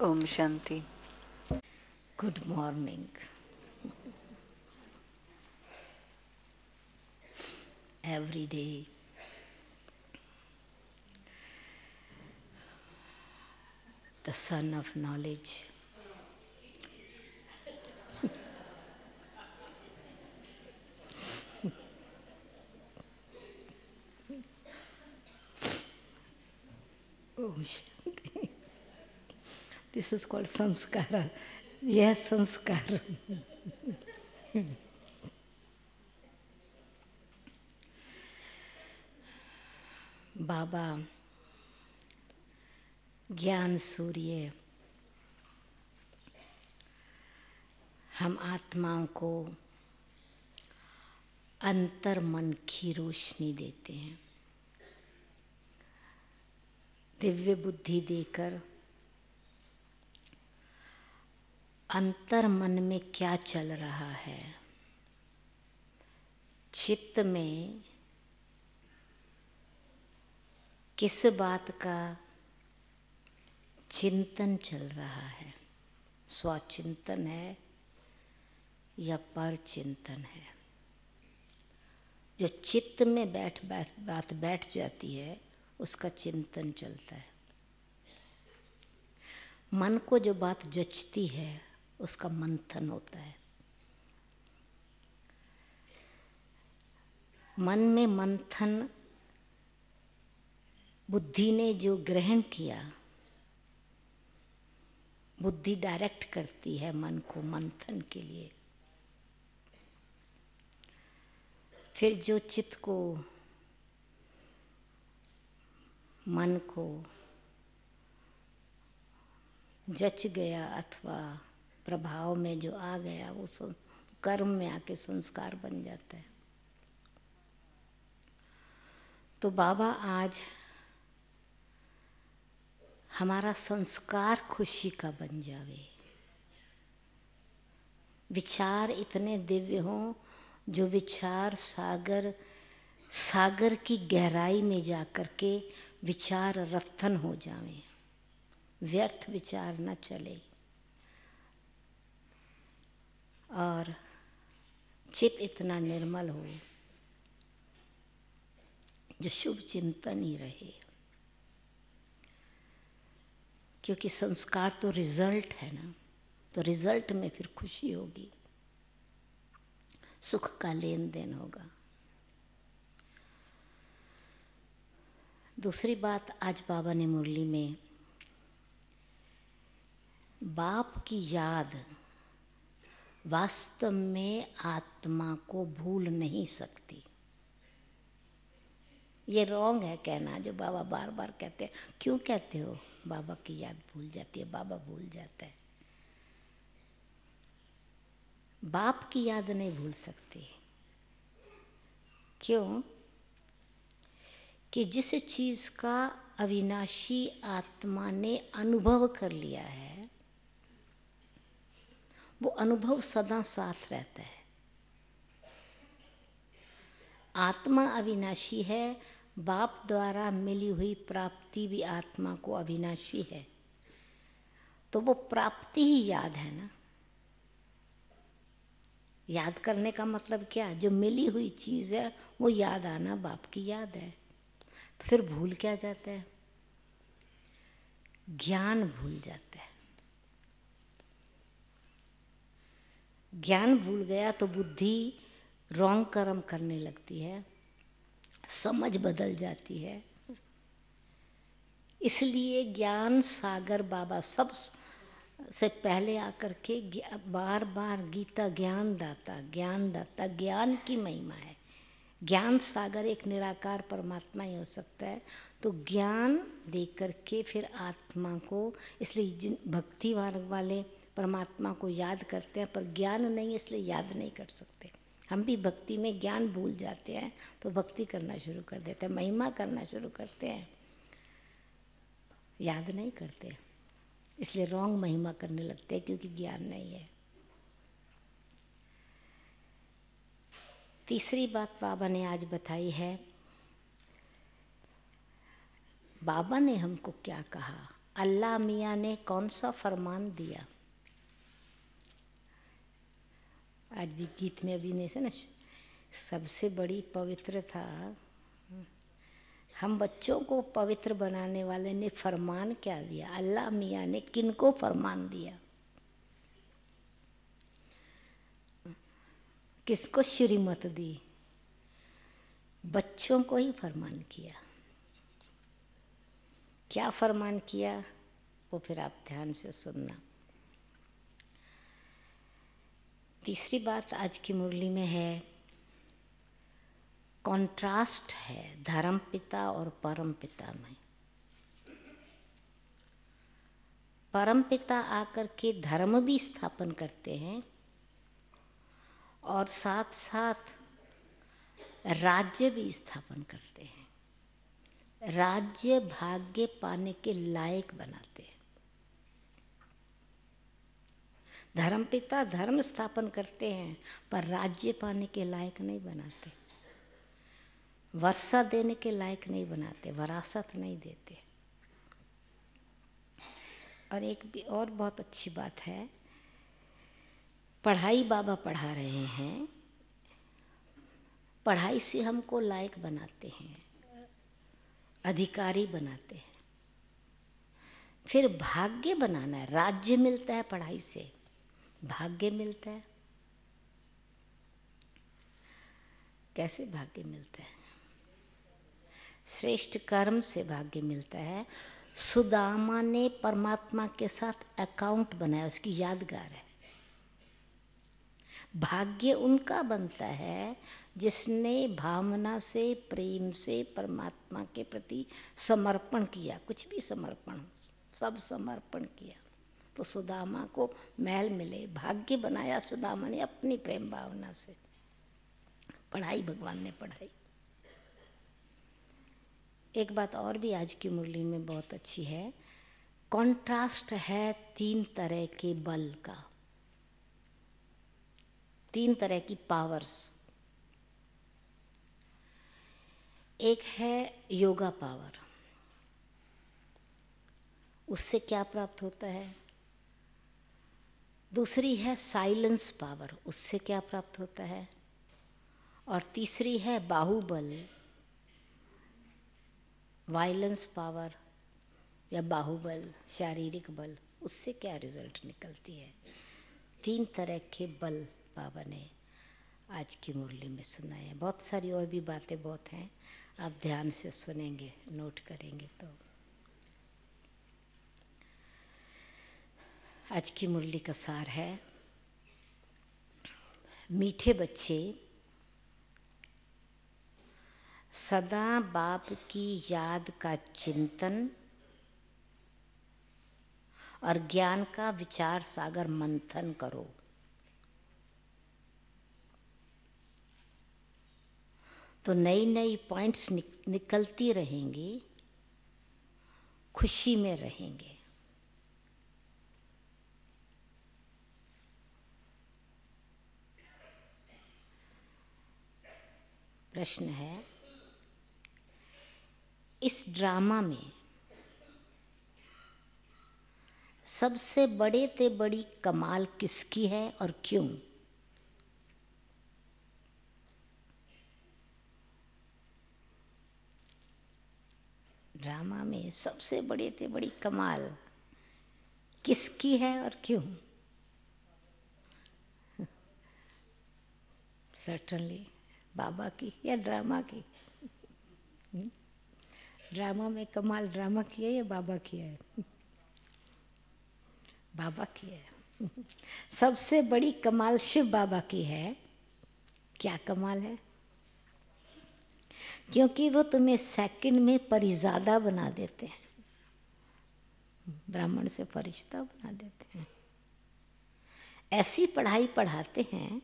Om Shanti. Good morning. Every day. The sun of knowledge. Om oh, Shanti. This is called संस्कार यह संस्कार बाबा ज्ञान सूर्य हम आत्माओं को अंतर मन की रोशनी देते हैं दिव्य बुद्धि देकर अंतर मन में क्या चल रहा है चित्त में किस बात का चिंतन चल रहा है स्वचिंतन है या पर चिंतन है जो चित्त में बैठ बैठ बात बैठ जाती है उसका चिंतन चलता है मन को जो बात जचती है उसका मंथन होता है मन में मंथन बुद्धि ने जो ग्रहण किया बुद्धि डायरेक्ट करती है मन को मंथन के लिए फिर जो चित्त को मन को जच गया अथवा प्रभाव में जो आ गया वो कर्म में आके संस्कार बन जाता है तो बाबा आज हमारा संस्कार खुशी का बन जावे विचार इतने दिव्य हों जो विचार सागर सागर की गहराई में जा कर के विचार रत्न हो जावे व्यर्थ विचार न चले और चित इतना निर्मल हो जो शुभ चिंतन ही रहे क्योंकि संस्कार तो रिजल्ट है ना तो रिजल्ट में फिर खुशी होगी सुख का लेन देन होगा दूसरी बात आज बाबा ने मुरली में बाप की याद वास्तव में आत्मा को भूल नहीं सकती ये रॉन्ग है कहना जो बाबा बार बार कहते हैं क्यों कहते हो बाबा की याद भूल जाती है बाबा भूल जाता है बाप की याद नहीं भूल सकती क्यों कि जिस चीज़ का अविनाशी आत्मा ने अनुभव कर लिया है वो अनुभव सदा साथ रहता है आत्मा अविनाशी है बाप द्वारा मिली हुई प्राप्ति भी आत्मा को अविनाशी है तो वो प्राप्ति ही याद है ना याद करने का मतलब क्या जो मिली हुई चीज़ है वो याद आना बाप की याद है तो फिर भूल क्या जाता है ज्ञान भूल जाता है ज्ञान भूल गया तो बुद्धि रॉन्ग कर्म करने लगती है समझ बदल जाती है इसलिए ज्ञान सागर बाबा सब से पहले आकर के बार बार गीता ज्ञान दाता ज्ञान दाता ज्ञान की महिमा है ज्ञान सागर एक निराकार परमात्मा ही हो सकता है तो ज्ञान दे करके फिर आत्मा को इसलिए जिन भक्ति मार्ग वाले परमात्मा को याद करते हैं पर ज्ञान नहीं इसलिए याद नहीं कर सकते हम भी भक्ति में ज्ञान भूल जाते हैं तो भक्ति करना शुरू कर देते हैं महिमा करना शुरू करते हैं याद नहीं करते इसलिए रॉन्ग महिमा करने लगते हैं क्योंकि ज्ञान नहीं है तीसरी बात बाबा ने आज बताई है बाबा ने हमको क्या कहा अल्लाह मियाँ ने कौन सा फरमान दिया आज भी गीत में नहीं से ना सबसे बड़ी पवित्र था हम बच्चों को पवित्र बनाने वाले ने फरमान क्या दिया अल्लाह मियाँ ने किनको फरमान दिया किसको श्रीमत दी बच्चों को ही फरमान किया क्या फरमान किया वो फिर आप ध्यान से सुनना तीसरी बात आज की मुरली में है कंट्रास्ट है धर्म पिता और परम पिता में परम पिता आकर के धर्म भी स्थापन करते हैं और साथ साथ राज्य भी स्थापन करते हैं राज्य भाग्य पाने के लायक बनाते हैं धर्म पिता धर्म स्थापन करते हैं पर राज्य पाने के लायक नहीं बनाते वर्षा देने के लायक नहीं बनाते वरासत नहीं देते और एक भी और बहुत अच्छी बात है पढ़ाई बाबा पढ़ा रहे हैं पढ़ाई से हमको लायक बनाते हैं अधिकारी बनाते हैं फिर भाग्य बनाना है राज्य मिलता है पढ़ाई से भाग्य मिलता है कैसे भाग्य मिलता है श्रेष्ठ कर्म से भाग्य मिलता है सुदामा ने परमात्मा के साथ अकाउंट बनाया उसकी यादगार है भाग्य उनका बनता है जिसने भावना से प्रेम से परमात्मा के प्रति समर्पण किया कुछ भी समर्पण सब समर्पण किया तो सुदामा को महल मिले भाग्य बनाया सुदामा ने अपनी प्रेम भावना से पढ़ाई भगवान ने पढ़ाई एक बात और भी आज की मुरली में बहुत अच्छी है कंट्रास्ट है तीन तरह के बल का तीन तरह की पावर्स एक है योगा पावर उससे क्या प्राप्त होता है दूसरी है साइलेंस पावर उससे क्या प्राप्त होता है और तीसरी है बाहुबल वायलेंस पावर या बाहुबल शारीरिक बल उससे क्या रिजल्ट निकलती है तीन तरह के बल बाबा ने आज की मुरली में सुनाए बहुत सारी और भी बातें बहुत हैं आप ध्यान से सुनेंगे नोट करेंगे तो आज की मुरली का सार है मीठे बच्चे सदा बाप की याद का चिंतन और ज्ञान का विचार सागर मंथन करो तो नई नई पॉइंट्स निक, निकलती रहेंगी खुशी में रहेंगे प्रश्न है इस ड्रामा में सबसे बड़े ते बड़ी कमाल किसकी है और क्यों ड्रामा में सबसे बड़े ते बड़ी कमाल किसकी है और क्यों सर्टनली बाबा की या ड्रामा की ड्रामा में कमाल ड्रामा किया या बाबा किया है बाबा की है सबसे बड़ी कमाल शिव बाबा की है क्या कमाल है क्योंकि वो तुम्हें सेकंड में परिजादा बना देते हैं ब्राह्मण से फरिश्ता बना देते हैं ऐसी पढ़ाई पढ़ाते हैं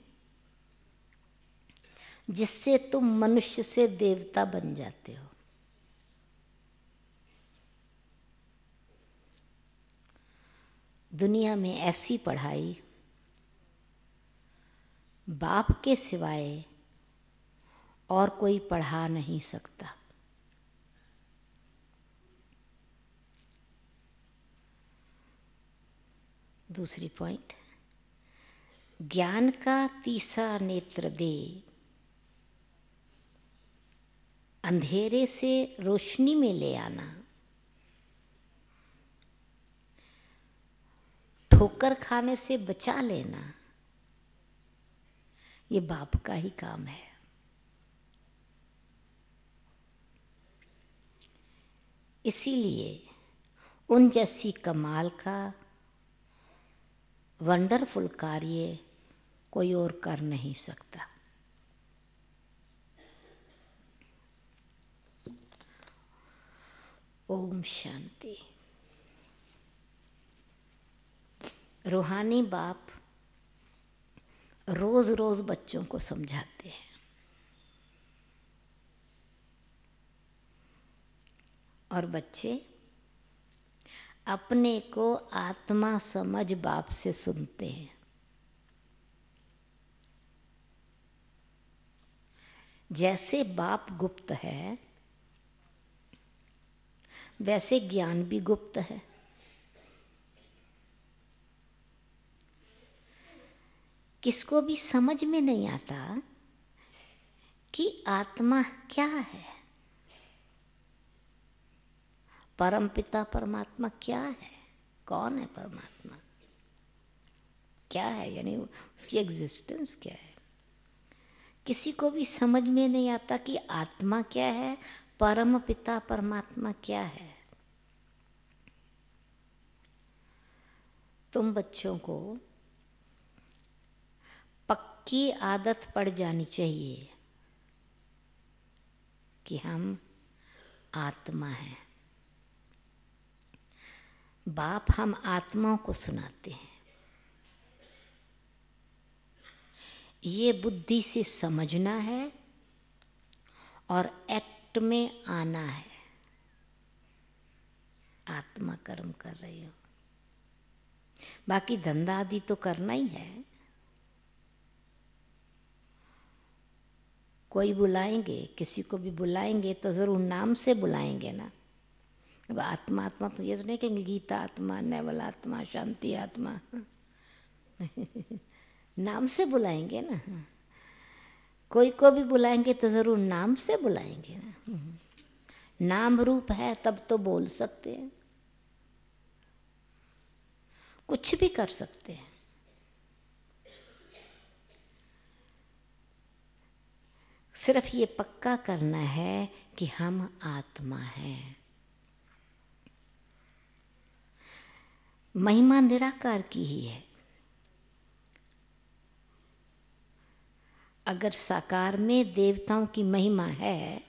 जिससे तुम मनुष्य से देवता बन जाते हो दुनिया में ऐसी पढ़ाई बाप के सिवाय और कोई पढ़ा नहीं सकता दूसरी पॉइंट ज्ञान का तीसरा नेत्र दे अंधेरे से रोशनी में ले आना ठोकर खाने से बचा लेना ये बाप का ही काम है इसीलिए उन जैसी कमाल का वंडरफुल कार्य कोई और कर नहीं सकता ओम शांति रूहानी बाप रोज रोज बच्चों को समझाते हैं और बच्चे अपने को आत्मा समझ बाप से सुनते हैं जैसे बाप गुप्त है वैसे ज्ञान भी गुप्त है किसको भी समझ में नहीं आता कि आत्मा क्या है परम पिता परमात्मा क्या है कौन है परमात्मा क्या है यानी उसकी एग्जिस्टेंस क्या है किसी को भी समझ में नहीं आता कि आत्मा क्या है परम पिता परमात्मा क्या है तुम बच्चों को पक्की आदत पड़ जानी चाहिए कि हम आत्मा हैं बाप हम आत्माओं को सुनाते हैं ये बुद्धि से समझना है और एक्ट एक्ट में आना है आत्मा कर्म कर रही हो बाकी धंधा आदि तो करना ही है कोई बुलाएंगे किसी को भी बुलाएंगे तो ज़रूर नाम से बुलाएंगे ना अब आत्मा आत्मा तो ये तो नहीं कहेंगे गीता आत्मा नैवल आत्मा शांति आत्मा नाम से बुलाएंगे ना कोई को भी बुलाएंगे तो ज़रूर नाम से बुलाएंगे ना नाम रूप है तब तो बोल सकते हैं कुछ भी कर सकते हैं सिर्फ ये पक्का करना है कि हम आत्मा हैं महिमा निराकार की ही है अगर साकार में देवताओं की महिमा है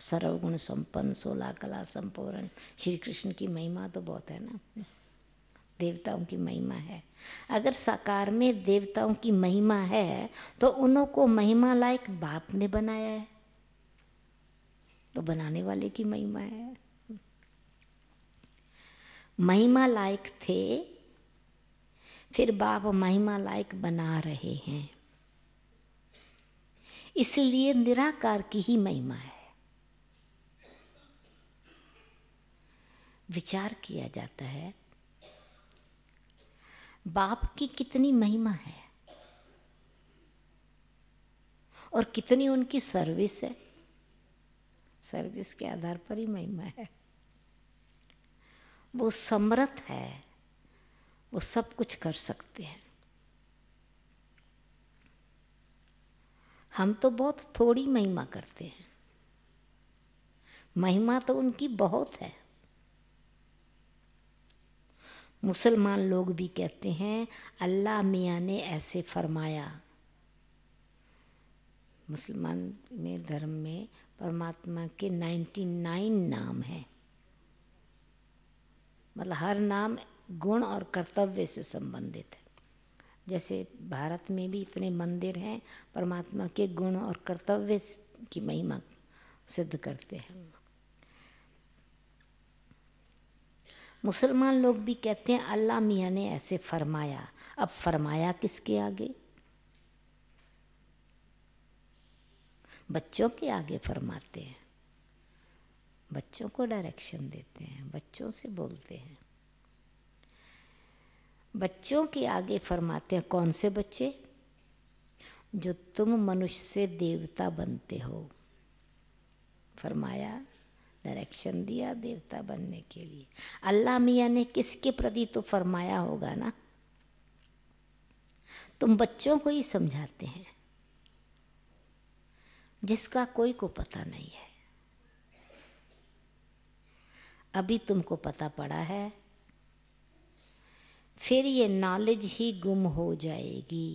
सर्वगुण संपन्न सोलह कला संपूर्ण श्री कृष्ण की महिमा तो बहुत है ना देवताओं की महिमा है अगर साकार में देवताओं की महिमा है तो उन्हों को महिमा लायक बाप ने बनाया है तो बनाने वाले की महिमा है महिमा लायक थे फिर बाप महिमा लायक बना रहे हैं इसलिए निराकार की ही महिमा है विचार किया जाता है बाप की कितनी महिमा है और कितनी उनकी सर्विस है सर्विस के आधार पर ही महिमा है वो समर्थ है वो सब कुछ कर सकते हैं हम तो बहुत थोड़ी महिमा करते हैं महिमा तो उनकी बहुत है मुसलमान लोग भी कहते हैं अल्लाह मियाँ ने ऐसे फरमाया मुसलमान में धर्म में परमात्मा के 99 नाम हैं मतलब हर नाम गुण और कर्तव्य से संबंधित है जैसे भारत में भी इतने मंदिर हैं परमात्मा के गुण और कर्तव्य की महिमा सिद्ध करते हैं मुसलमान लोग भी कहते हैं अल्लाह मियाँ ने ऐसे फरमाया अब फरमाया किसके आगे बच्चों के आगे फरमाते हैं बच्चों को डायरेक्शन देते हैं बच्चों से बोलते हैं बच्चों के आगे फरमाते हैं कौन से बच्चे जो तुम मनुष्य से देवता बनते हो फरमाया डायरेक्शन दिया देवता बनने के लिए अल्लाह मियाँ ने किसके प्रति तो फरमाया होगा ना तुम बच्चों को ही समझाते हैं जिसका कोई को पता नहीं है अभी तुमको पता पड़ा है फिर ये नॉलेज ही गुम हो जाएगी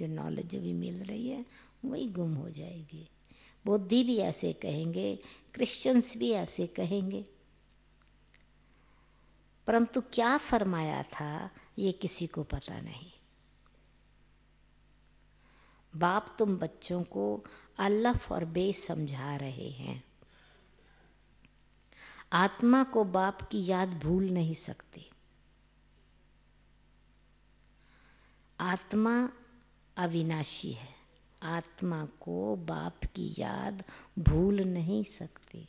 जो नॉलेज अभी मिल रही है वही गुम हो जाएगी बुद्धि भी ऐसे कहेंगे क्रिश्चियंस भी ऐसे कहेंगे परंतु क्या फरमाया था ये किसी को पता नहीं बाप तुम बच्चों को अल्लाह और बे समझा रहे हैं आत्मा को बाप की याद भूल नहीं सकती आत्मा अविनाशी है आत्मा को बाप की याद भूल नहीं सकती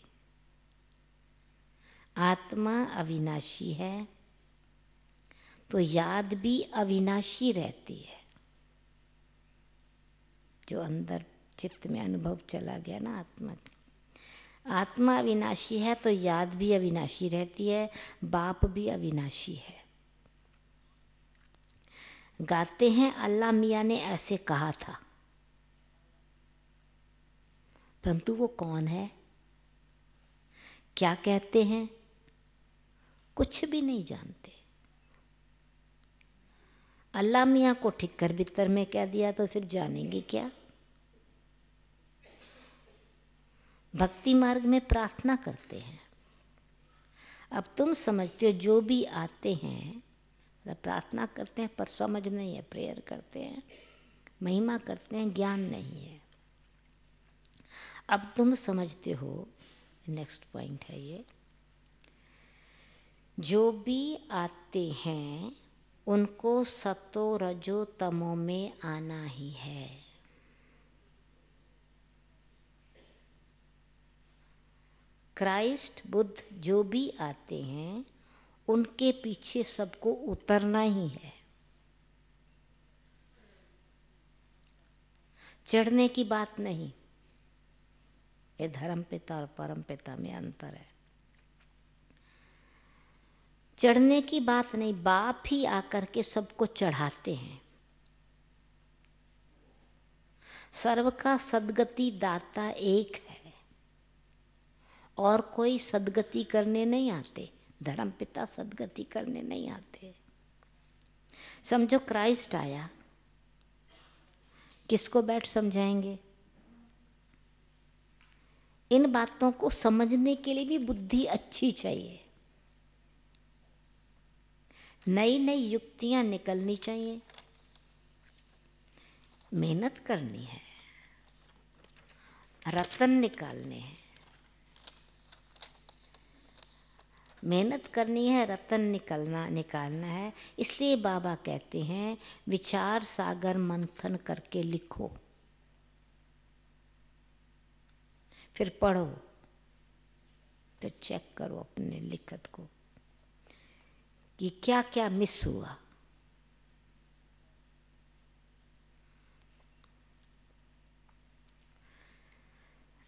आत्मा अविनाशी है तो याद भी अविनाशी रहती है जो अंदर चित्त में अनुभव चला गया ना आत्मा आत्मा अविनाशी है तो याद भी अविनाशी रहती है बाप भी अविनाशी है गाते हैं अल्लाह मियाँ ने ऐसे कहा था परंतु वो कौन है क्या कहते हैं कुछ भी नहीं जानते अल्लाह मियाँ को ठिक्कर बितर में कह दिया तो फिर जानेंगे क्या भक्ति मार्ग में प्रार्थना करते हैं अब तुम समझते हो जो भी आते हैं प्रार्थना करते हैं पर समझ नहीं है प्रेयर करते हैं महिमा करते हैं ज्ञान नहीं है अब तुम समझते हो नेक्स्ट पॉइंट है ये जो भी आते हैं उनको सतो रजो तमो में आना ही है क्राइस्ट बुद्ध जो भी आते हैं उनके पीछे सबको उतरना ही है चढ़ने की बात नहीं ये धर्म पिता और परम पिता में अंतर है चढ़ने की बात नहीं बाप ही आकर के सबको चढ़ाते हैं सर्व का सदगति दाता एक है और कोई सदगति करने नहीं आते धर्म पिता सदगति करने नहीं आते समझो क्राइस्ट आया किसको बैठ समझाएंगे इन बातों को समझने के लिए भी बुद्धि अच्छी चाहिए नई नई युक्तियां निकलनी चाहिए मेहनत करनी है रतन निकालने हैं मेहनत करनी है रतन निकलना निकालना है इसलिए बाबा कहते हैं विचार सागर मंथन करके लिखो फिर पढ़ो फिर चेक करो अपने लिखत को कि क्या क्या मिस हुआ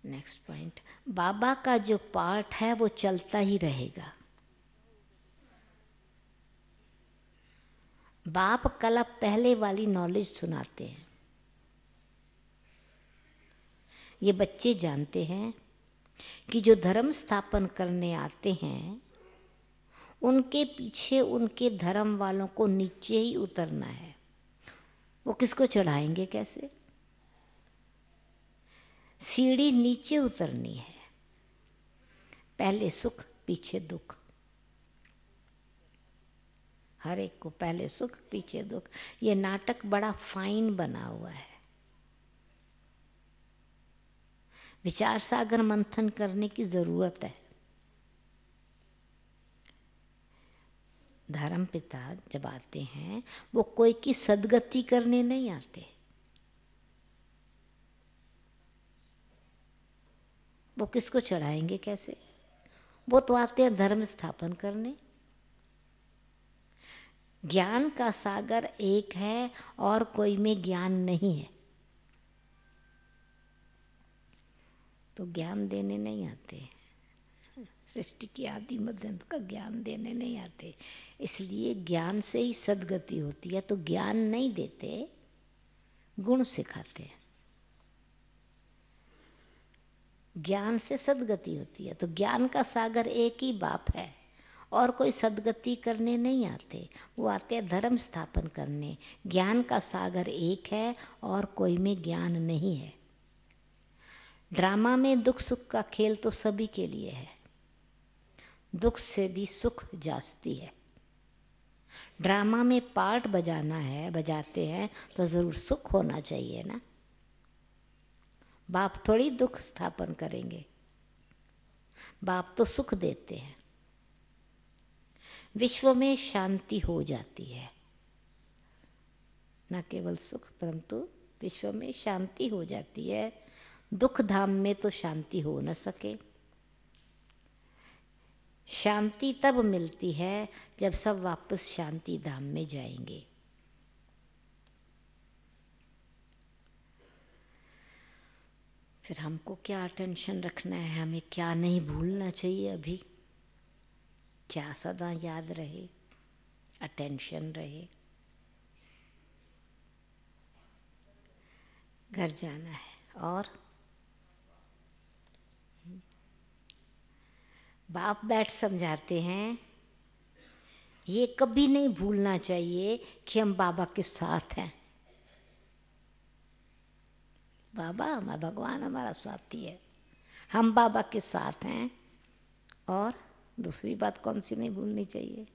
नेक्स्ट पॉइंट बाबा का जो पार्ट है वो चलता ही रहेगा बाप कला पहले वाली नॉलेज सुनाते हैं ये बच्चे जानते हैं कि जो धर्म स्थापन करने आते हैं उनके पीछे उनके धर्म वालों को नीचे ही उतरना है वो किसको चढ़ाएंगे कैसे सीढ़ी नीचे उतरनी है पहले सुख पीछे दुख हर एक को पहले सुख पीछे दुख ये नाटक बड़ा फाइन बना हुआ है विचार सागर मंथन करने की ज़रूरत है धर्म पिता जब आते हैं वो कोई की सदगति करने नहीं आते वो किसको चढ़ाएंगे कैसे वो तो आते हैं धर्म स्थापन करने ज्ञान का सागर एक है और कोई में ज्ञान नहीं है तो ज्ञान देने नहीं आते सृष्टि की आदि मध्यंत का ज्ञान देने नहीं आते इसलिए ज्ञान से ही सदगति होती है तो ज्ञान नहीं देते गुण सिखाते हैं ज्ञान से सदगति होती है तो ज्ञान का सागर एक ही बाप है और कोई सदगति करने नहीं आते वो आते हैं धर्म स्थापन करने ज्ञान का सागर एक है और कोई में ज्ञान नहीं है ड्रामा में दुख सुख का खेल तो सभी के लिए है दुख से भी सुख जाती है ड्रामा में पार्ट बजाना है बजाते हैं तो ज़रूर सुख होना चाहिए ना बाप थोड़ी दुख स्थापन करेंगे बाप तो सुख देते हैं विश्व में शांति हो जाती है न केवल सुख परंतु विश्व में शांति हो जाती है दुख धाम में तो शांति हो न सके शांति तब मिलती है जब सब वापस शांति धाम में जाएंगे फिर हमको क्या अटेंशन रखना है हमें क्या नहीं भूलना चाहिए अभी क्या सदा याद रहे अटेंशन रहे घर जाना है और बाप बैठ समझाते हैं ये कभी नहीं भूलना चाहिए कि हम बाबा के साथ हैं बाबा हमारा भगवान हमारा साथी है हम बाबा के साथ हैं और दूसरी बात कौन सी नहीं भूलनी चाहिए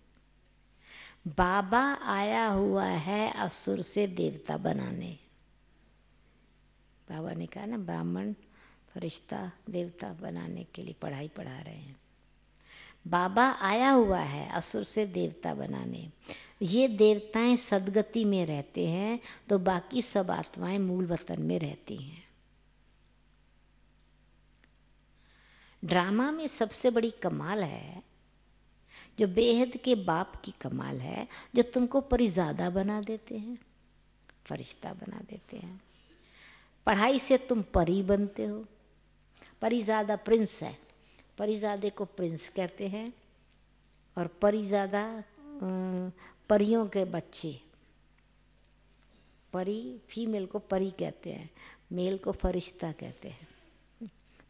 बाबा आया हुआ है असुर से देवता बनाने बाबा ने कहा ना ब्राह्मण फरिश्ता देवता बनाने के लिए पढ़ाई पढ़ा रहे हैं बाबा आया हुआ है असुर से देवता बनाने ये देवताएं सदगति में रहते हैं तो बाकी सब आत्माएं मूल वतन में रहती हैं ड्रामा में सबसे बड़ी कमाल है जो बेहद के बाप की कमाल है जो तुमको परिजादा बना देते हैं फरिश्ता बना देते हैं पढ़ाई से तुम परी बनते हो परिजादा प्रिंस है परिजादे को प्रिंस कहते हैं और परिजादा परियों के बच्चे परी फीमेल को परी कहते हैं मेल को फरिश्ता कहते हैं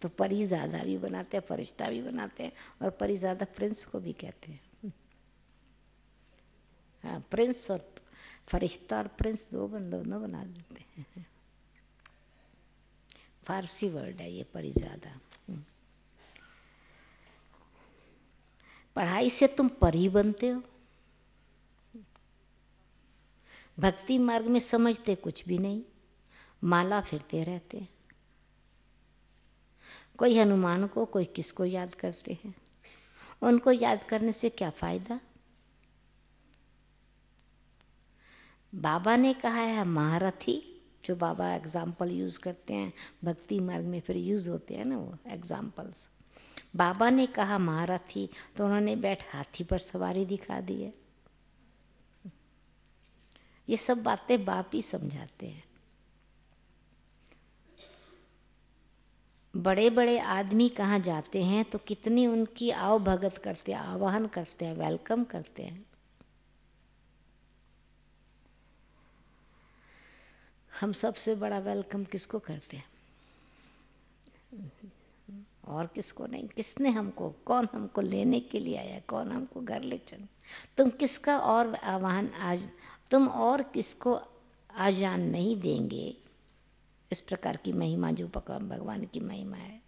तो ज्यादा भी बनाते हैं फरिश्ता भी बनाते हैं और ज्यादा प्रिंस को भी कहते हैं हाँ प्रिंस और फरिश्ता और प्रिंस दो बन दोनों बना देते हैं फारसी वर्ड है ये ज्यादा पढ़ाई से तुम परी बनते हो भक्ति मार्ग में समझते कुछ भी नहीं माला फिरते रहते हैं कोई हनुमान को कोई किसको याद करते हैं उनको याद करने से क्या फ़ायदा बाबा ने कहा है महारथी जो बाबा एग्जाम्पल यूज़ करते हैं भक्ति मार्ग में फिर यूज़ होते हैं ना वो एग्जाम्पल्स बाबा ने कहा महारथी तो उन्होंने बैठ हाथी पर सवारी दिखा दी है ये सब बातें बाप ही समझाते हैं बड़े बड़े आदमी कहाँ जाते हैं तो कितनी उनकी आवभगत करते हैं आवाहन करते हैं वेलकम करते हैं हम सबसे बड़ा वेलकम किसको करते हैं और किसको नहीं किसने हमको कौन हमको लेने के लिए आया कौन हमको घर ले चल तुम किसका और आवाहन आज तुम और किसको आजान नहीं देंगे इस प्रकार की महिमा जो भगवान की महिमा है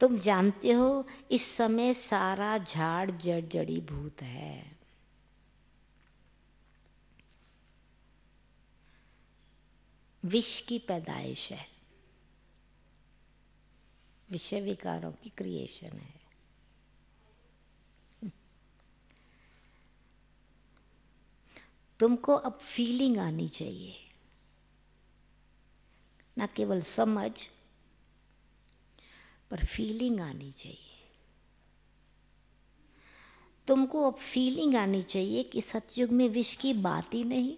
तुम जानते हो इस समय सारा झाड़ जड़ जड़ी भूत है विष की पैदाइश है विषय विकारों की क्रिएशन है तुमको अब फीलिंग आनी चाहिए ना केवल समझ पर फीलिंग आनी चाहिए तुमको अब फीलिंग आनी चाहिए कि सतयुग में विष की बात ही नहीं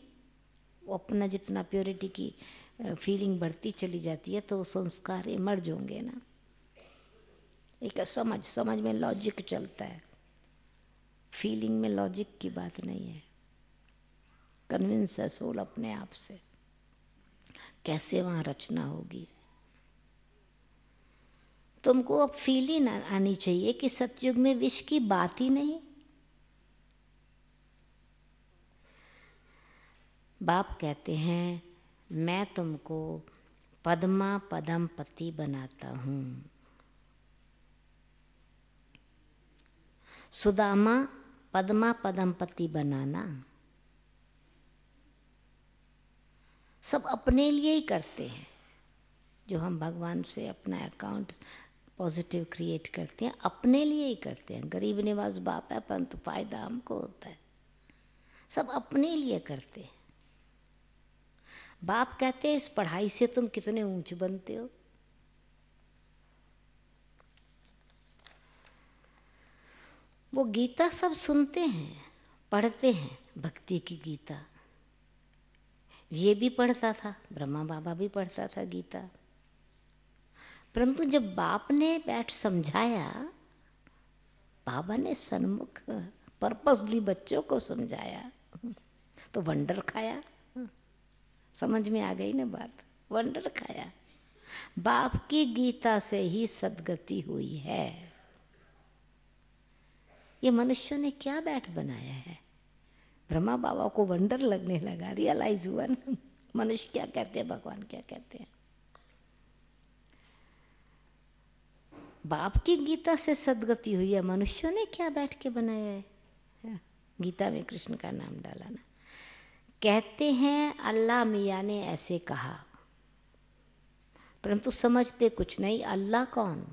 वो अपना जितना प्योरिटी की फीलिंग बढ़ती चली जाती है तो वो संस्कार इमर्ज होंगे ना एक समझ समझ में लॉजिक चलता है फीलिंग में लॉजिक की बात नहीं है कन्विंस है सोल अपने आप से कैसे वहाँ रचना होगी तुमको अब फील ही ना आनी चाहिए कि सतयुग में विष की बात ही नहीं बाप कहते हैं मैं तुमको पद्मा पदम पति बनाता हूँ सुदामा पद्मा पदम पति बनाना सब अपने लिए ही करते हैं जो हम भगवान से अपना अकाउंट पॉजिटिव क्रिएट करते हैं अपने लिए ही करते हैं गरीब निवास बाप है परंतु फायदा हमको होता है सब अपने लिए करते हैं बाप कहते हैं इस पढ़ाई से तुम कितने ऊंच बनते हो वो गीता सब सुनते हैं पढ़ते हैं भक्ति की गीता ये भी पढ़ता था ब्रह्मा बाबा भी पढ़ता था गीता परंतु जब बाप ने बैठ समझाया बाबा ने सन्मुख पर्पजली बच्चों को समझाया तो वंडर खाया समझ में आ गई ना बात वंडर खाया बाप की गीता से ही सदगति हुई है ये मनुष्यों ने क्या बैठ बनाया है ब्रह्मा बाबा को वंडर लगने लगा रियलाइज हुआ ना मनुष्य क्या कहते हैं भगवान क्या कहते हैं बाप की गीता से सदगति हुई है मनुष्यों ने क्या बैठ के बनाया है हाँ, गीता में कृष्ण का नाम डाला ना कहते हैं अल्लाह मियाँ ने ऐसे कहा परंतु समझते कुछ नहीं अल्लाह कौन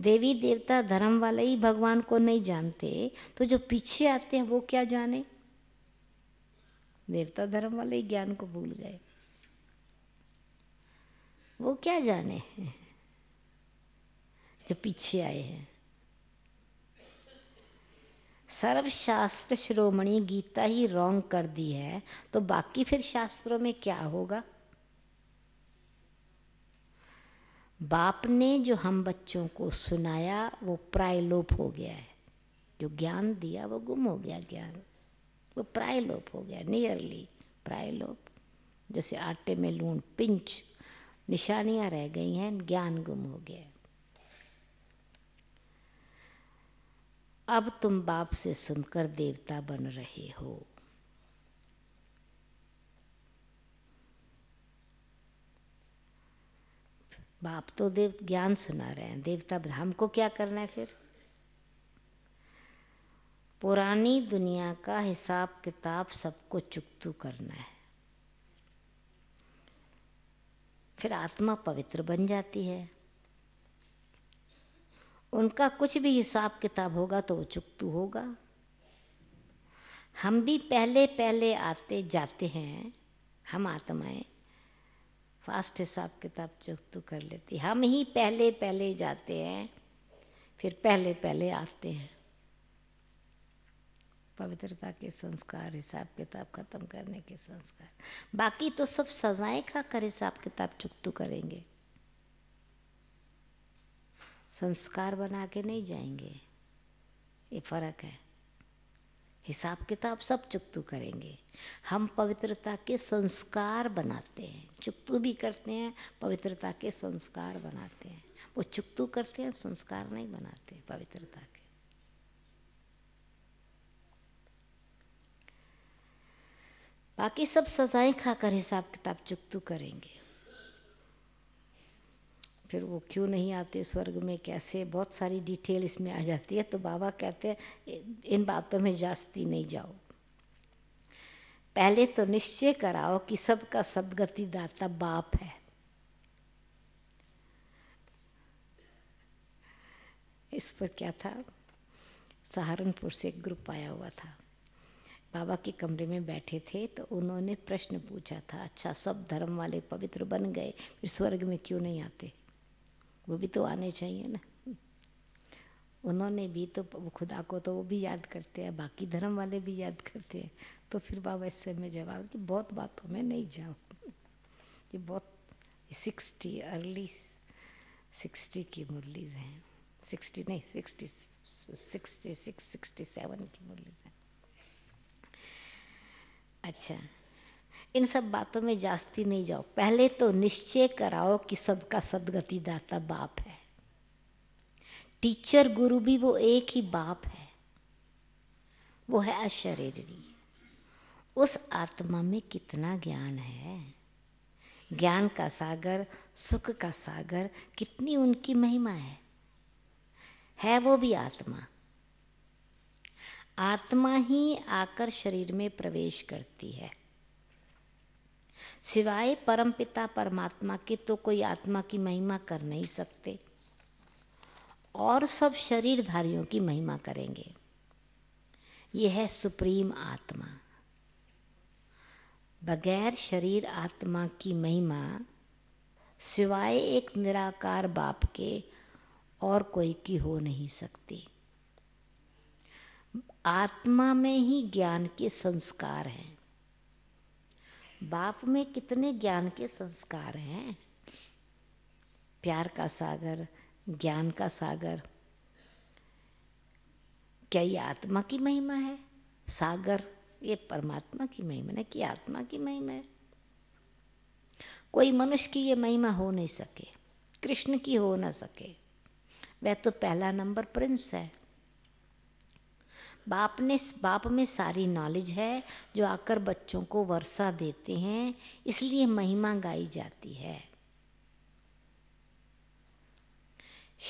देवी देवता धर्म वाले ही भगवान को नहीं जानते तो जो पीछे आते हैं वो क्या जाने देवता धर्म वाले ही ज्ञान को भूल गए वो क्या जाने जो पीछे आए हैं सर्वशास्त्र श्रोमणी गीता ही रॉन्ग कर दी है तो बाकी फिर शास्त्रों में क्या होगा बाप ने जो हम बच्चों को सुनाया वो प्रायलोप हो गया है जो ज्ञान दिया वो गुम हो गया ज्ञान वो प्रायलोप हो गया नियरली प्रायलोप जैसे आटे में लून पिंच निशानियां रह गई हैं ज्ञान गुम हो गया अब तुम बाप से सुनकर देवता बन रहे हो बाप तो देव ज्ञान सुना रहे हैं देवता हमको क्या करना है फिर पुरानी दुनिया का हिसाब किताब सबको चुकतू करना है फिर आत्मा पवित्र बन जाती है उनका कुछ भी हिसाब किताब होगा तो वो चुकतू होगा हम भी पहले पहले आते जाते हैं हम आत्माएं फास्ट हिसाब किताब तो कर लेती हम ही पहले पहले जाते हैं फिर पहले पहले आते हैं पवित्रता के संस्कार हिसाब किताब खत्म करने के संस्कार बाकी तो सब सजाएं खा कर हिसाब किताब तो करेंगे संस्कार बना के नहीं जाएंगे ये फर्क है हिसाब किताब सब चुकतू करेंगे हम पवित्रता के संस्कार बनाते हैं चुकतू भी करते हैं पवित्रता के संस्कार बनाते हैं वो चुकतू करते हैं संस्कार नहीं बनाते पवित्रता के बाकी सब सजाएं खाकर हिसाब किताब चुकतू करेंगे फिर वो क्यों नहीं आते स्वर्ग में कैसे बहुत सारी डिटेल इसमें आ जाती है तो बाबा कहते हैं इन बातों में जास्ती नहीं जाओ पहले तो निश्चय कराओ कि सबका सदगति दाता बाप है इस पर क्या था सहारनपुर से एक ग्रुप आया हुआ था बाबा के कमरे में बैठे थे तो उन्होंने प्रश्न पूछा था अच्छा सब धर्म वाले पवित्र बन गए फिर स्वर्ग में क्यों नहीं आते वो भी तो आने चाहिए ना उन्होंने भी तो खुदा को तो वो भी याद करते हैं बाकी धर्म वाले भी याद करते हैं तो फिर बाबा इससे में जवाब कि बहुत बातों में नहीं जाओ ये बहुत सिक्सटी अर्ली सिक्सटी की मुरलीज हैं सिक्सटी नहीं sixty sixty six sixty seven की मुरलीज हैं अच्छा इन सब बातों में जास्ती नहीं जाओ पहले तो निश्चय कराओ कि सबका सदगति दाता बाप है टीचर गुरु भी वो एक ही बाप है वो है अशरीरी उस आत्मा में कितना ज्ञान है ज्ञान का सागर सुख का सागर कितनी उनकी महिमा है है वो भी आत्मा आत्मा ही आकर शरीर में प्रवेश करती है सिवाय परमपिता परमात्मा के तो कोई आत्मा की महिमा कर नहीं सकते और सब शरीरधारियों की महिमा करेंगे यह है सुप्रीम आत्मा बगैर शरीर आत्मा की महिमा सिवाय एक निराकार बाप के और कोई की हो नहीं सकती आत्मा में ही ज्ञान के संस्कार हैं बाप में कितने ज्ञान के संस्कार हैं प्यार का सागर ज्ञान का सागर क्या ये आत्मा की महिमा है सागर ये परमात्मा की महिमा है कि आत्मा की महिमा है कोई मनुष्य की ये महिमा हो नहीं सके कृष्ण की हो ना सके वह तो पहला नंबर प्रिंस है बाप ने बाप में सारी नॉलेज है जो आकर बच्चों को वर्षा देते हैं इसलिए महिमा गाई जाती है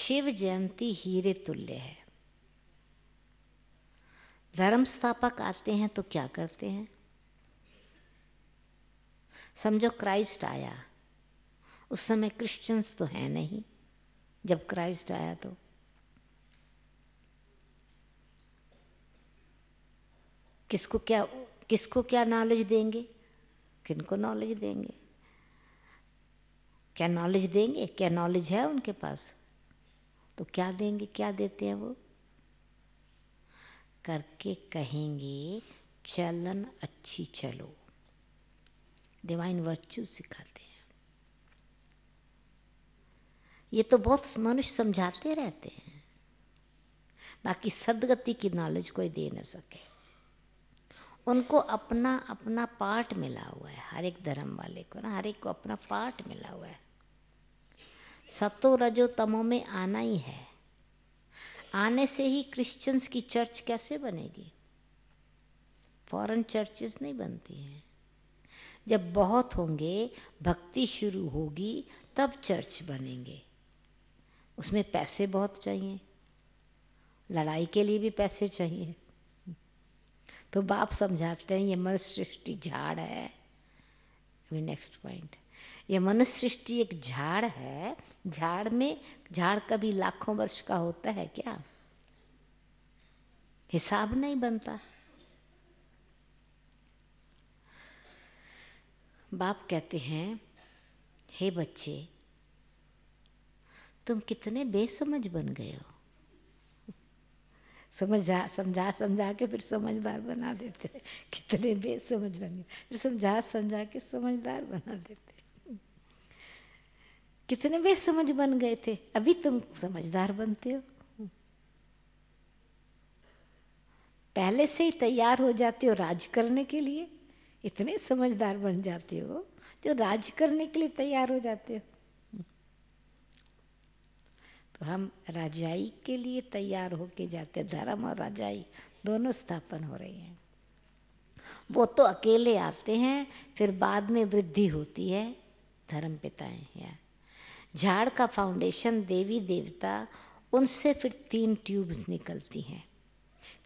शिव जयंती हीरे तुल्य है धर्म स्थापक आते हैं तो क्या करते हैं समझो क्राइस्ट आया उस समय क्रिश्चियंस तो है नहीं जब क्राइस्ट आया तो किसको क्या किसको क्या नॉलेज देंगे किनको नॉलेज देंगे क्या नॉलेज देंगे क्या नॉलेज है उनके पास तो क्या देंगे क्या देते हैं वो करके कहेंगे चलन अच्छी चलो डिवाइन वर्च्यू सिखाते हैं ये तो बहुत मनुष्य समझाते रहते हैं बाकी सदगति की नॉलेज कोई दे ना सके उनको अपना अपना पार्ट मिला हुआ है हर एक धर्म वाले को ना हर एक को अपना पार्ट मिला हुआ है सतो रजो तमो में आना ही है आने से ही क्रिश्चियंस की चर्च कैसे बनेगी फॉरेन चर्चेस नहीं बनती हैं जब बहुत होंगे भक्ति शुरू होगी तब चर्च बनेंगे उसमें पैसे बहुत चाहिए लड़ाई के लिए भी पैसे चाहिए तो बाप समझाते हैं ये मनुष्य सृष्टि झाड़ है अभी नेक्स्ट पॉइंट ये मनुष्य सृष्टि एक झाड़ है झाड़ में झाड़ कभी लाखों वर्ष का होता है क्या हिसाब नहीं बनता बाप कहते हैं हे बच्चे तुम कितने बेसमझ बन गए हो समझा समझा समझा के फिर समझदार बना देते कितने बेसमझ बन गए फिर समझा समझा के समझदार बना देते कितने बेसमझ बन गए थे अभी तुम समझदार बनते हो पहले से ही तैयार हो जाते हो राज करने के लिए इतने समझदार बन जाते हो जो राज करने के लिए तैयार हो जाते हो हम राजाई के लिए तैयार होके जाते धर्म और राजाई दोनों स्थापन हो रही हैं वो तो अकेले आते हैं फिर बाद में वृद्धि होती है धर्म पिताएँ या झाड़ का फाउंडेशन देवी देवता उनसे फिर तीन ट्यूब्स निकलती हैं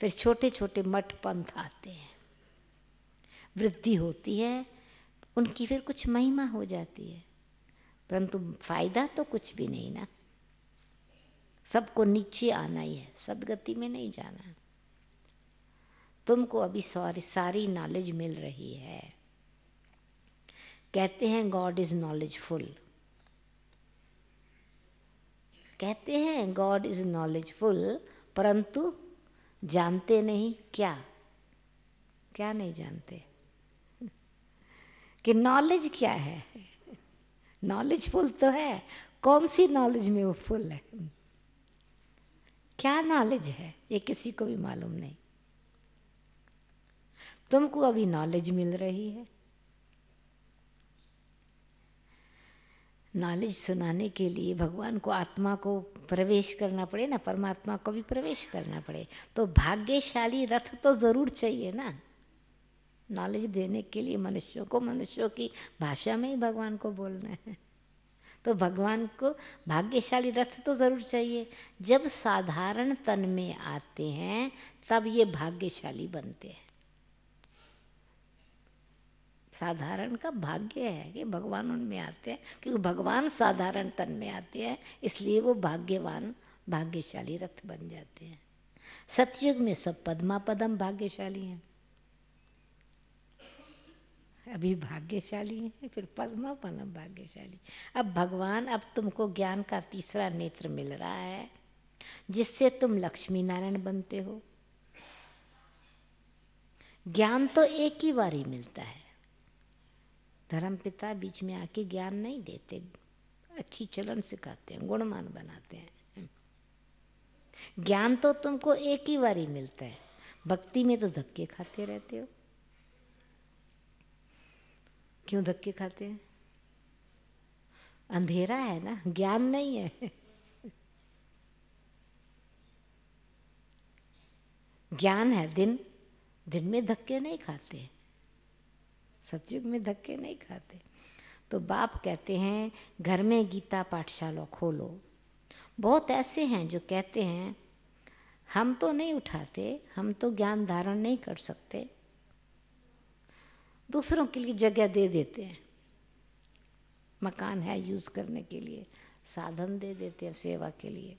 फिर छोटे छोटे मठ पंथ आते हैं वृद्धि होती है उनकी फिर कुछ महिमा हो जाती है परंतु फायदा तो कुछ भी नहीं ना सबको नीचे आना ही है सदगति में नहीं जाना तुमको अभी सारी सारी नॉलेज मिल रही है कहते हैं गॉड इज नॉलेजफुल कहते हैं गॉड इज नॉलेजफुल परंतु जानते नहीं क्या क्या नहीं जानते कि नॉलेज क्या है नॉलेजफुल तो है कौन सी नॉलेज में वो फुल है क्या नॉलेज है ये किसी को भी मालूम नहीं तुमको अभी नॉलेज मिल रही है नॉलेज सुनाने के लिए भगवान को आत्मा को प्रवेश करना पड़े ना परमात्मा को भी प्रवेश करना पड़े तो भाग्यशाली रथ तो ज़रूर चाहिए ना नॉलेज देने के लिए मनुष्यों को मनुष्यों की भाषा में ही भगवान को बोलना है तो भगवान को भाग्यशाली रथ तो ज़रूर चाहिए जब साधारण तन में आते हैं तब ये भाग्यशाली बनते हैं साधारण का भाग्य है कि भगवान उनमें आते हैं क्योंकि भगवान साधारण तन में आते हैं इसलिए वो भाग्यवान भाग्यशाली रथ बन जाते हैं सतयुग में सब पद्मा पदम भाग्यशाली हैं अभी भाग्यशाली है फिर पद्मा भाग्यशाली अब भगवान अब तुमको ज्ञान का तीसरा नेत्र मिल रहा है जिससे तुम लक्ष्मी नारायण बनते हो ज्ञान तो एक ही बार ही मिलता है धर्म पिता बीच में आके ज्ञान नहीं देते अच्छी चलन सिखाते हैं गुणमान बनाते हैं ज्ञान तो तुमको एक ही बार ही मिलता है भक्ति में तो धक्के खाते रहते हो क्यों धक्के खाते हैं अंधेरा है ना ज्ञान नहीं है ज्ञान है दिन दिन में धक्के नहीं खाते सतयुग में धक्के नहीं खाते तो बाप कहते हैं घर में गीता पाठशाला खोलो बहुत ऐसे हैं जो कहते हैं हम तो नहीं उठाते हम तो ज्ञान धारण नहीं कर सकते दूसरों के लिए जगह दे देते हैं मकान है यूज़ करने के लिए साधन दे देते हैं सेवा के लिए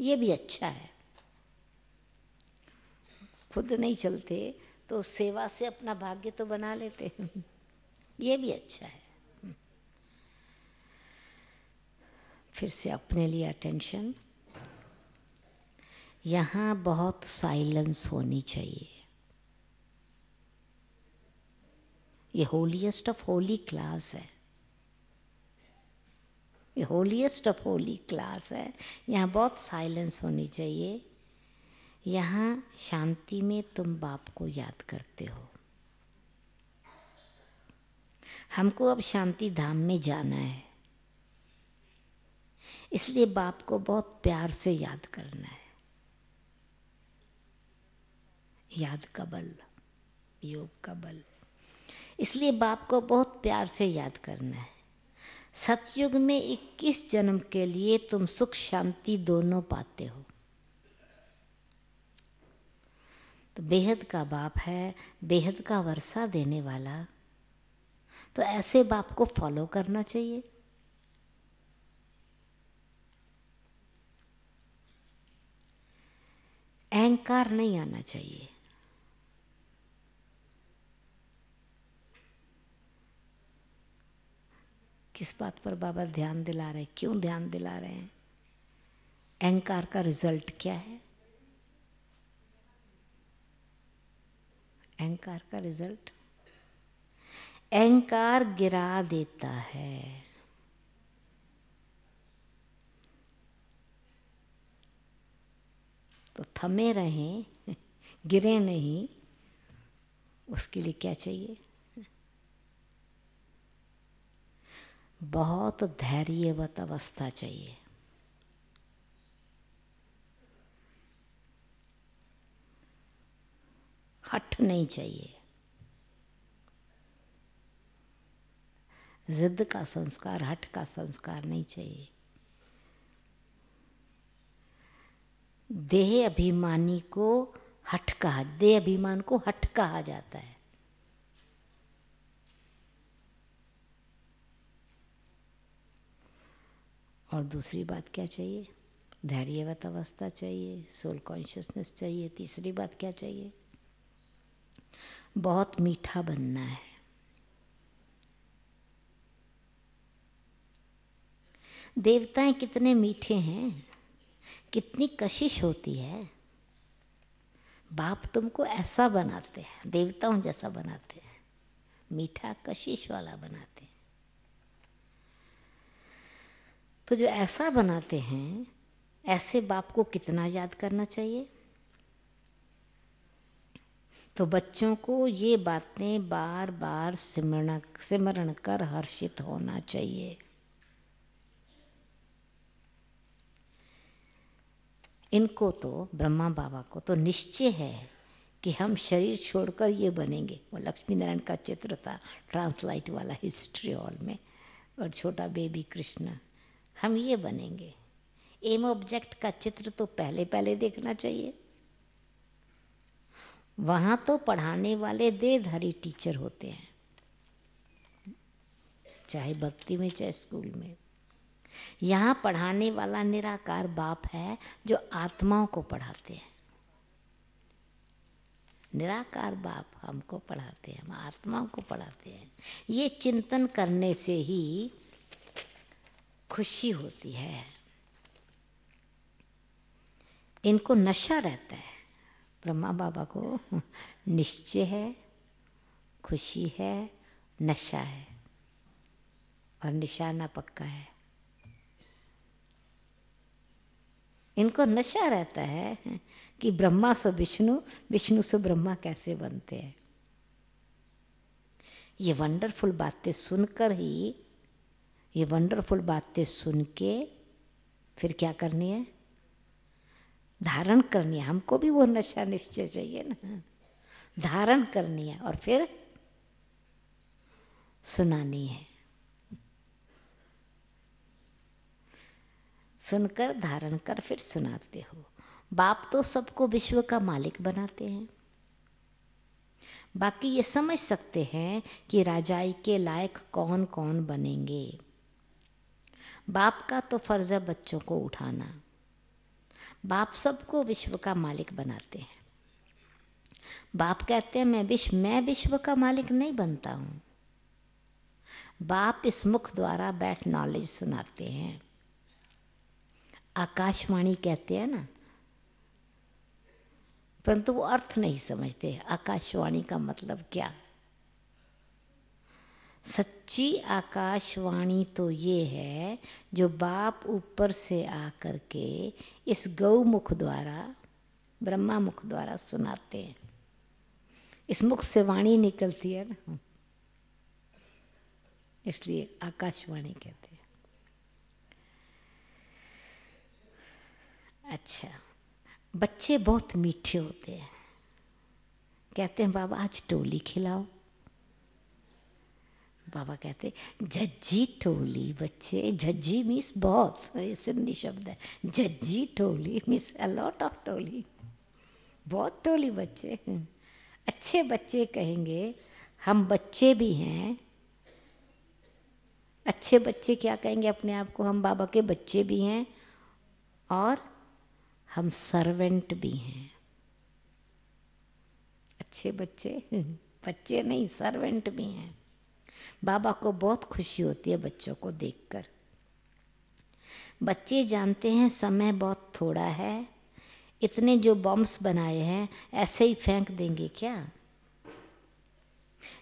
ये भी अच्छा है खुद नहीं चलते तो सेवा से अपना भाग्य तो बना लेते हैं ये भी अच्छा है फिर से अपने लिए अटेंशन यहाँ बहुत साइलेंस होनी चाहिए ये होलीस्ट ऑफ होली क्लास है ये होलीस्ट ऑफ होली क्लास है यहाँ बहुत साइलेंस होनी चाहिए यहाँ शांति में तुम बाप को याद करते हो हमको अब शांति धाम में जाना है इसलिए बाप को बहुत प्यार से याद करना है याद का बल योग का बल इसलिए बाप को बहुत प्यार से याद करना है सतयुग में 21 जन्म के लिए तुम सुख शांति दोनों पाते हो तो बेहद का बाप है बेहद का वर्षा देने वाला तो ऐसे बाप को फॉलो करना चाहिए अहंकार नहीं आना चाहिए किस बात पर बाबा ध्यान दिला रहे हैं क्यों ध्यान दिला रहे हैं अहंकार का रिजल्ट क्या है अहंकार का रिजल्ट अहंकार गिरा देता है तो थमे रहें गिरे नहीं उसके लिए क्या चाहिए बहुत धैर्यवत अवस्था चाहिए हट नहीं चाहिए जिद का संस्कार हट का संस्कार नहीं चाहिए देह अभिमानी को हट कहा देह अभिमान को हट कहा जाता है और दूसरी बात क्या चाहिए धैर्यवत अवस्था चाहिए सोल कॉन्शियसनेस चाहिए तीसरी बात क्या चाहिए बहुत मीठा बनना है देवताएं कितने मीठे हैं कितनी कशिश होती है बाप तुमको ऐसा बनाते हैं देवताओं जैसा बनाते हैं मीठा कशिश वाला बनाते हैं तो जो ऐसा बनाते हैं ऐसे बाप को कितना याद करना चाहिए तो बच्चों को ये बातें बार बार सिमरण सिमरण कर हर्षित होना चाहिए इनको तो ब्रह्मा बाबा को तो निश्चय है कि हम शरीर छोड़कर ये बनेंगे वो लक्ष्मी नारायण का चित्र था ट्रांसलाइट वाला हिस्ट्री हॉल में और छोटा बेबी कृष्णा हम ये बनेंगे एम ऑब्जेक्ट का चित्र तो पहले पहले देखना चाहिए वहाँ तो पढ़ाने वाले देहधारी टीचर होते हैं चाहे भक्ति में चाहे स्कूल में यहाँ पढ़ाने वाला निराकार बाप है जो आत्माओं को पढ़ाते हैं निराकार बाप हमको पढ़ाते हैं हम आत्माओं को पढ़ाते हैं ये चिंतन करने से ही खुशी होती है इनको नशा रहता है ब्रह्मा बाबा को निश्चय है खुशी है नशा है और निशाना पक्का है इनको नशा रहता है कि ब्रह्मा सो विष्णु विष्णु सो ब्रह्मा कैसे बनते हैं ये वंडरफुल बातें सुनकर ही ये वंडरफुल बातें सुन के फिर क्या करनी है धारण करनी है हमको भी वो नशा निश्चय चाहिए ना धारण करनी है और फिर सुनानी है सुनकर धारण कर फिर सुनाते हो बाप तो सबको विश्व का मालिक बनाते हैं बाकी ये समझ सकते हैं कि राजाई के लायक कौन कौन बनेंगे बाप का तो फ़र्ज़ है बच्चों को उठाना बाप सबको विश्व का मालिक बनाते हैं बाप कहते हैं मैं विश्व मैं विश्व का मालिक नहीं बनता हूँ बाप इस मुख द्वारा बैठ नॉलेज सुनाते हैं आकाशवाणी कहते हैं ना परंतु वो अर्थ नहीं समझते आकाशवाणी का मतलब क्या है सच्ची आकाशवाणी तो ये है जो बाप ऊपर से आकर के इस गौ मुख द्वारा ब्रह्मा मुख द्वारा सुनाते हैं इस मुख से वाणी निकलती है ना इसलिए आकाशवाणी कहते हैं अच्छा बच्चे बहुत मीठे होते हैं कहते हैं बाबा आज टोली खिलाओ बाबा कहते झज्जी टोली बच्चे झज्जी मीन्स बहुत ये सिंधी शब्द है झज्जी टोली मीन्स अलॉट ऑफ टोली बहुत टोली बच्चे अच्छे बच्चे कहेंगे हम बच्चे भी हैं अच्छे बच्चे क्या कहेंगे अपने आप को हम बाबा के बच्चे भी हैं और हम सर्वेंट भी हैं अच्छे बच्चे बच्चे नहीं सर्वेंट भी हैं बाबा को बहुत खुशी होती है बच्चों को देखकर बच्चे जानते हैं समय बहुत थोड़ा है इतने जो बॉम्ब्स बनाए हैं ऐसे ही फेंक देंगे क्या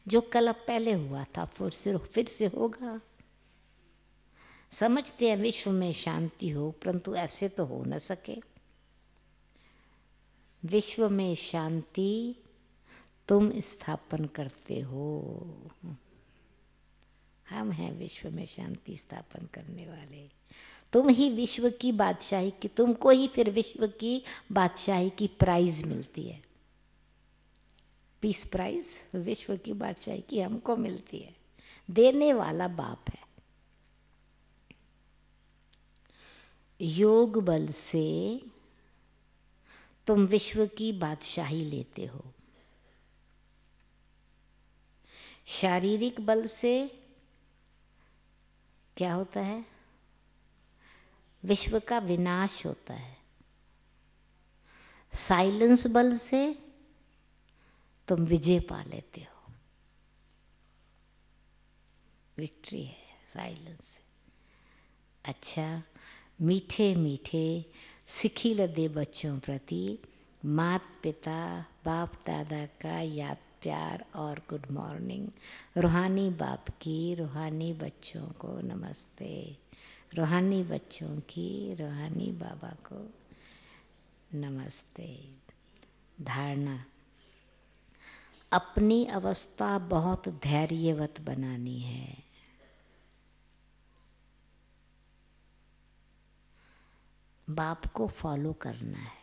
जो कल अब पहले हुआ था फिर से फिर से होगा समझते हैं विश्व में शांति हो परंतु ऐसे तो हो न सके विश्व में शांति तुम स्थापन करते हो हम हैं विश्व में शांति स्थापन करने वाले तुम ही विश्व की बादशाही की तुमको ही फिर विश्व की बादशाही की प्राइज मिलती है पीस प्राइज विश्व की बादशाही की हमको मिलती है देने वाला बाप है योग बल से तुम विश्व की बादशाही लेते हो शारीरिक बल से क्या होता है विश्व का विनाश होता है साइलेंस बल से तुम विजय पा लेते हो विक्ट्री है साइलेंस से अच्छा मीठे मीठे सिखी लदे बच्चों प्रति मात पिता बाप दादा का याद प्यार और गुड मॉर्निंग रूहानी बाप की रूहानी बच्चों को नमस्ते रूहानी बच्चों की रूहानी बाबा को नमस्ते धारणा अपनी अवस्था बहुत धैर्यवत बनानी है बाप को फॉलो करना है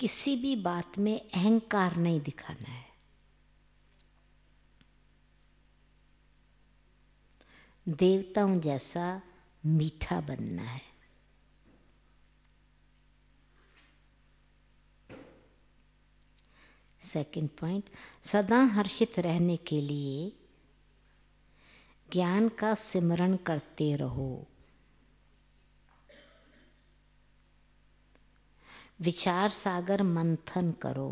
किसी भी बात में अहंकार नहीं दिखाना है देवताओं जैसा मीठा बनना है सेकंड पॉइंट सदा हर्षित रहने के लिए ज्ञान का सिमरण करते रहो विचार सागर मंथन करो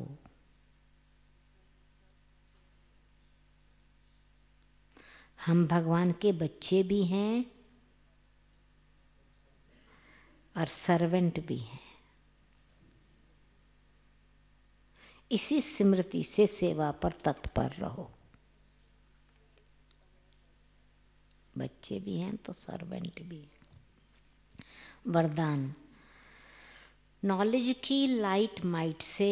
हम भगवान के बच्चे भी हैं और सर्वेंट भी हैं इसी स्मृति से सेवा पर तत्पर रहो बच्चे भी हैं तो सर्वेंट भी हैं वरदान नॉलेज की लाइट माइट से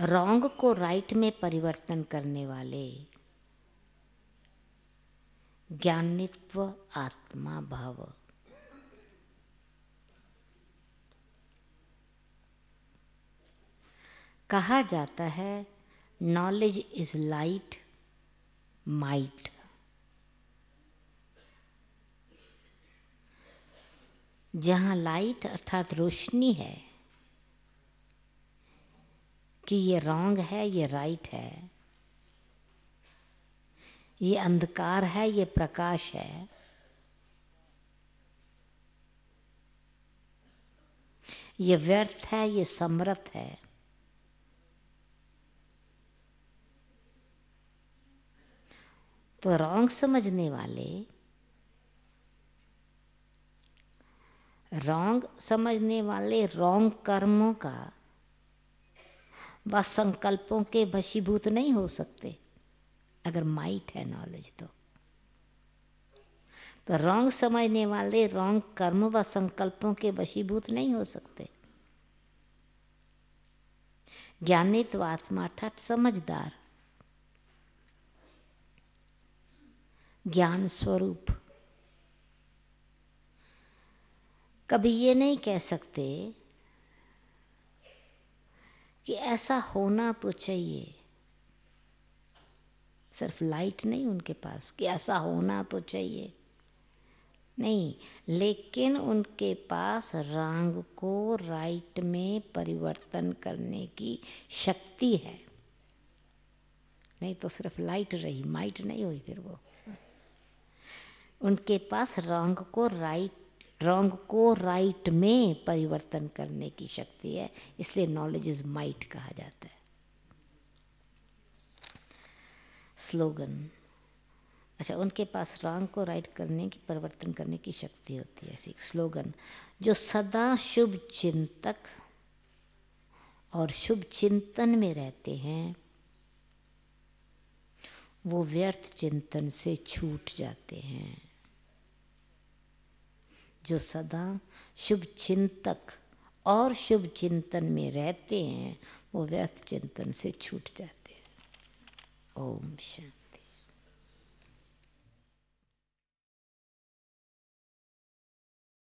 रॉन्ग को राइट में परिवर्तन करने वाले ज्ञानित्व आत्मा भाव कहा जाता है नॉलेज इज लाइट माइट जहाँ लाइट अर्थात रोशनी है कि ये रॉन्ग है ये राइट है ये अंधकार है ये प्रकाश है ये व्यर्थ है ये समर्थ है तो रॉन्ग समझने वाले रॉन्ग समझने वाले रॉन्ग कर्मों का व संकल्पों के वशीभूत नहीं हो सकते अगर माइट है नॉलेज तो तो रॉन्ग समझने वाले रॉन्ग कर्म व संकल्पों के वशीभूत नहीं हो सकते ज्ञानी तो आत्मा ठट समझदार ज्ञान स्वरूप कभी ये नहीं कह सकते कि ऐसा होना तो चाहिए सिर्फ लाइट नहीं उनके पास कि ऐसा होना तो चाहिए नहीं लेकिन उनके पास रंग को राइट में परिवर्तन करने की शक्ति है नहीं तो सिर्फ लाइट रही माइट नहीं हुई फिर वो उनके पास रंग को राइट रॉन्ग को राइट right में परिवर्तन करने की शक्ति है इसलिए नॉलेज इज माइट कहा जाता है स्लोगन अच्छा उनके पास रॉन्ग को राइट करने की परिवर्तन करने की शक्ति होती है ऐसी स्लोगन जो सदा शुभ चिंतक और शुभ चिंतन में रहते हैं वो व्यर्थ चिंतन से छूट जाते हैं जो सदा शुभ चिंतक और शुभ चिंतन में रहते हैं वो व्यर्थ चिंतन से छूट जाते हैं ओम शांति